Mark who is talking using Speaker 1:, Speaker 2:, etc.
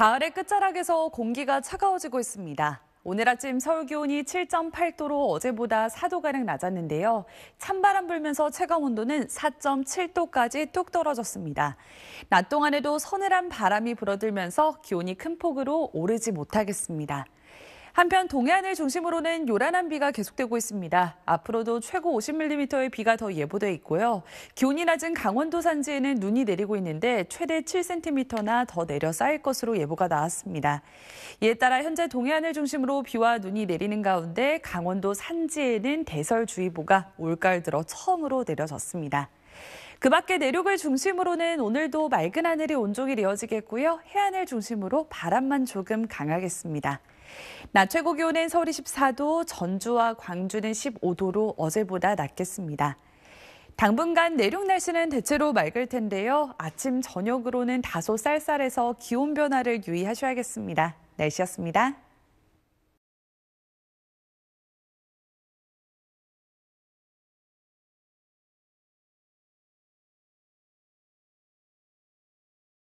Speaker 1: 가을의 끝자락에서 공기가 차가워지고 있습니다. 오늘 아침 서울 기온이 7.8도로 어제보다 4도가량 낮았는데요. 찬바람 불면서 체감 온도는 4.7도까지 뚝 떨어졌습니다. 낮 동안에도 서늘한 바람이 불어들면서 기온이 큰 폭으로 오르지 못하겠습니다. 한편 동해안을 중심으로는 요란한 비가 계속되고 있습니다. 앞으로도 최고 50mm의 비가 더 예보돼 있고요. 기온이 낮은 강원도 산지에는 눈이 내리고 있는데 최대 7cm나 더 내려 쌓일 것으로 예보가 나왔습니다. 이에 따라 현재 동해안을 중심으로 비와 눈이 내리는 가운데 강원도 산지에는 대설주의보가 올가을 들어 처음으로 내려졌습니다. 그 밖에 내륙을 중심으로는 오늘도 맑은 하늘이 온종일 이어지겠고요. 해안을 중심으로 바람만 조금 강하겠습니다. 낮 최고 기온은 서울 24도, 전주와 광주는 15도로 어제보다 낮겠습니다. 당분간 내륙 날씨는 대체로 맑을 텐데요. 아침 저녁으로는 다소 쌀쌀해서 기온 변화를 유의하셔야겠습니다. 날씨였습니다.